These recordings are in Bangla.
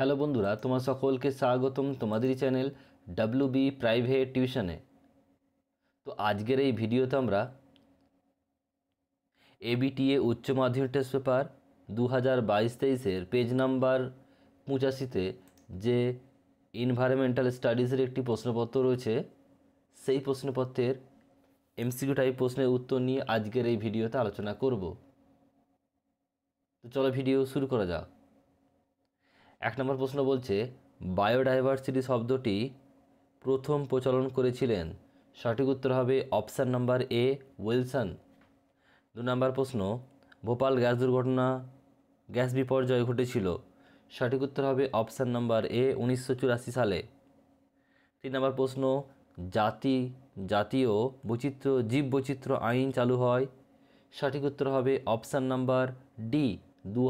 হ্যালো বন্ধুরা তোমার সকলকে স্বাগতম তোমাদেরই চ্যানেল ডাব্লু বি প্রাইভেট টিউশনে তো আজকের এই ভিডিওতে আমরা এবিটিএ উচ্চ মাধ্যমিক টেস্ট পেপার দু হাজার বাইশ তেইশের পেজ নাম্বার পঁচাশিতে যে এনভায়রনমেন্টাল স্টাডিজের একটি প্রশ্নপত্র রয়েছে সেই প্রশ্নপত্রের এমসিকিউ টাইপ প্রশ্নের উত্তর নিয়ে আজকের এই ভিডিওতে আলোচনা করব তো চলো ভিডিও শুরু করা যাক এক নম্বর প্রশ্ন বলছে বায়োডাইভার্সিটি শব্দটি প্রথম প্রচলন করেছিলেন সঠিক উত্তর হবে অপশান নাম্বার এ উইলসন দু নম্বর প্রশ্ন ভোপাল গ্যাস দুর্ঘটনা গ্যাস বিপর্যয় ঘটেছিল সঠিক উত্তর হবে অপশান নাম্বার এ উনিশশো সালে তিন নম্বর প্রশ্ন জাতি জাতীয় বৈচিত্র্য জীব বৈচিত্র্য আইন চালু হয় সঠিক উত্তর হবে অপশান নাম্বার ডি দু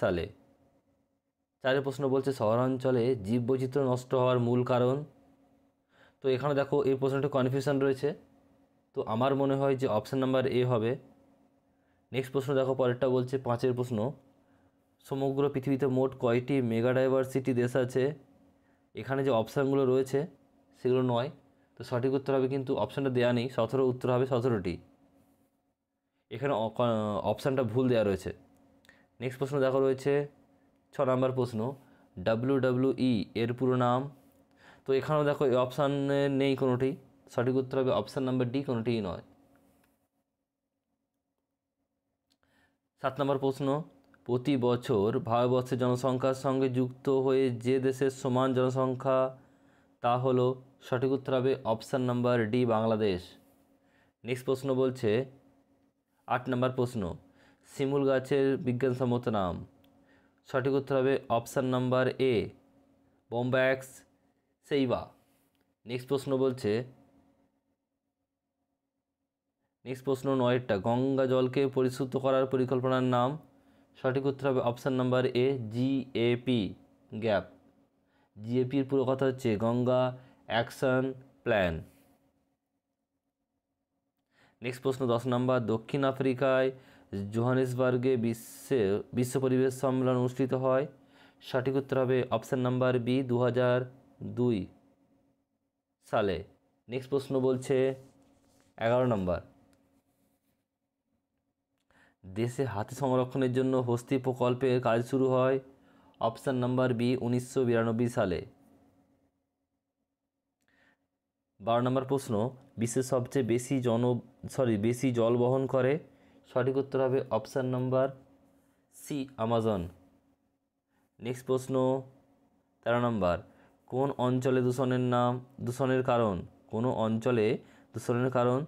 সালে চারের প্রশ্ন বলছে শহরাঞ্চলে জীববৈচিত্র্য নষ্ট হওয়ার মূল কারণ তো এখানে দেখো এই প্রশ্নটা কনফিউশন রয়েছে তো আমার মনে হয় যে অপশান নাম্বার এ হবে নেক্সট প্রশ্ন দেখো পরেরটা বলছে পাঁচের প্রশ্ন সমগ্র পৃথিবীতে মোট কয়টি মেগা ডাইভার্সিটি দেশ আছে এখানে যে অপশানগুলো রয়েছে সেগুলো নয় তো সঠিক উত্তর হবে কিন্তু অপশানটা দেওয়া নেই সতেরো উত্তর হবে সতেরোটি এখানে অপশানটা ভুল দেওয়া রয়েছে নেক্সট প্রশ্ন দেখো রয়েছে ছ নম্বর প্রশ্ন ডাব্লু ডাব্লু ই এর পুরো নাম তো এখানেও দেখো এই অপশানে নেই কোনোটি সঠিক উত্তর হবে অপশান নাম্বার ডি কোনোটিই নয় সাত নম্বর প্রশ্ন প্রতি বছর ভারতবর্ষের জনসংখ্যার সঙ্গে যুক্ত হয়ে যে দেশের সমান জনসংখ্যা তা হলো সঠিক উত্তর হবে option number D Bangladesh next প্রশ্ন বলছে আট নাম্বার প্রশ্ন শিমুল গাছের বিজ্ঞানসম্মত নাম সঠিক উত্তর হবে option number A bombax ceiba next প্রশ্ন বলছে নেক্সট প্রশ্ন নয়েরটা গঙ্গা জলকে পরিশুদ্ধ করার পরিকল্পনার নাম সঠিক উত্তর হবে option number A GAP gap জিএপির পুরো কথা হচ্ছে গঙ্গা অ্যাকশন প্ল্যান নেক্সট প্রশ্ন দশ নম্বর দক্ষিণ আফ্রিকায় জোহানেসবার্গে বিশ্বে বিশ্ব পরিবেশ সম্মেলন অনুষ্ঠিত হয় সঠিক উত্তর হবে অপশান নাম্বার বি দু দুই সালে নেক্সট প্রশ্ন বলছে এগারো নম্বর দেশে হাতি সংরক্ষণের জন্য হস্তি প্রকল্পের কাজ শুরু হয় অপশান নাম্বার বি উনিশশো সালে বারো নম্বর প্রশ্ন বিশ্বের সবচেয়ে বেশি জন সরি বেশি জল বহন করে সঠিক উত্তর হবে option number C Amazon next প্রশ্ন তেরো নম্বর কোন অঞ্চলে দূষণের নাম দূষণের কারণ কোন অঞ্চলে দূষণের কারণ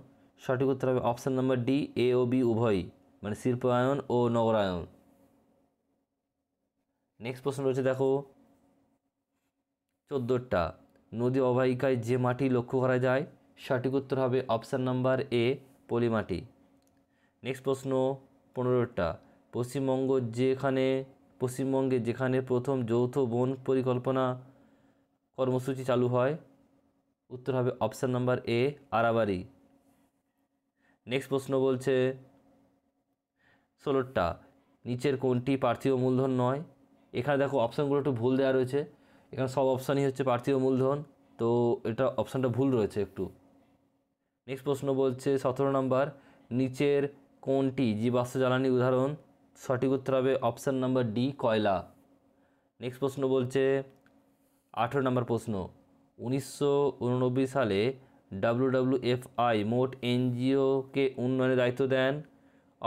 সঠিক উত্তর হবে অপশান নম্বর ডি এ ও বি উভয়ই মানে শিল্পায়ন ও নগরায়ন নেক্সট প্রশ্ন রয়েছে দেখো চোদ্দোটা নদী অববাহিকায় যে মাটি লক্ষ্য করা যায় সঠিক উত্তর হবে অপশান নাম্বার এ পলিমাটি নেক্সট প্রশ্ন পনেরোটা পশ্চিমবঙ্গ যেখানে পশ্চিমবঙ্গে যেখানে প্রথম যৌথ বন পরিকল্পনা কর্মসূচি চালু হয় উত্তর হবে option number A Arabari next প্রশ্ন বলছে ষোলোটা নিচের কোনটি পার্থিব মূলধন নয় এখানে দেখো অপশানগুলো একটু ভুল দেওয়া রয়েছে এখানে সব অপশানই হচ্ছে পার্থিব মূলধন তো এটা অপশানটা ভুল রয়েছে একটু নেক্সট প্রশ্ন বলছে সতেরো নাম্বার নিচের কোনটি জীবাশ্ম জ্বালানি উদাহরণ সঠিক উত্তর হবে অপশান নাম্বার ডি কয়লা নেক্সট প্রশ্ন বলছে আঠেরো নম্বর প্রশ্ন উনিশশো সালে আই মোট এনজিওকে উন্নয়নের দায়িত্ব দেন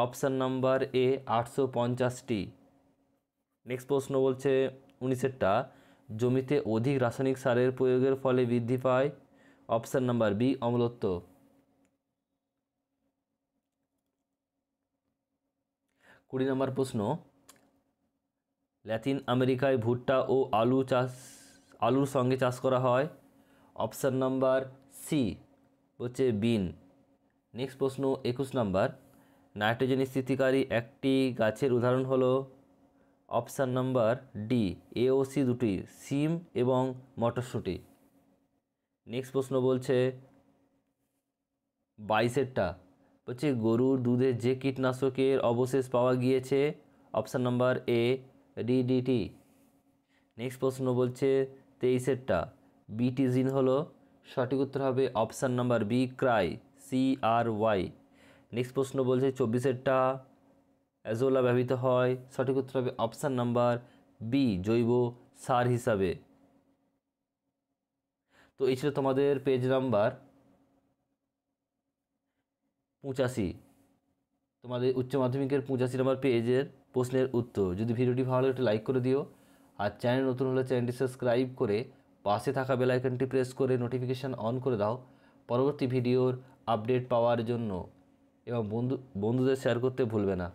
অপশান নাম্বার এ আটশো পঞ্চাশটি নেক্সট প্রশ্ন বলছে উনিশেরটা জমিতে অধিক রাসায়নিক সারের প্রয়োগের ফলে বৃদ্ধি পায় অপশান নাম্বার বি অম্লত্ব কুড়ি নম্বর প্রশ্ন ল্যাতিন আমেরিকায় ভুট্টা ও আলু চাষ আলুর সঙ্গে চাষ করা হয় অপশান নাম্বার সি হচ্ছে বিন নেক্সট প্রশ্ন একুশ নাম্বার নাইট্রোজেন স্থিতিকারী একটি গাছের উদাহরণ হলো অপশান নাম্বার ডি এ ও সি দুটি সিম এবং মটরশুঁটি নেক্সট প্রশ্ন বলছে বাইশেরটা হচ্ছে গরুর দুধে যে কীটনাশকের অবশেষ পাওয়া গিয়েছে option number A DDT next প্রশ্ন বলছে তেইশেরটা বিটিজিন জিন হলো সঠিক উত্তর হবে option number B cry C R Y next প্রশ্ন বলছে চব্বিশেরটা অ্যাজোলা ব্যবহৃত হয় সঠিক উত্তর হবে অপশান নাম্বার বি জৈব সার হিসাবে তো এই ছিল তোমাদের পেজ নাম্বার পঁচাশি তোমাদের উচ্চ মাধ্যমিকের পঁচাশি নম্বর পেজের প্রশ্নের উত্তর যদি ভিডিওটি ভালো লাগে একটু লাইক করে দিও আর চ্যানেল নতুন হলে চ্যানেলটি সাবস্ক্রাইব করে পাশে থাকা বেলাইকনটি প্রেস করে নোটিফিকেশান অন করে দাও পরবর্তী ভিডিওর আপডেট পাওয়ার জন্য এবং বন্ধু বন্ধুদের শেয়ার করতে ভুলবে না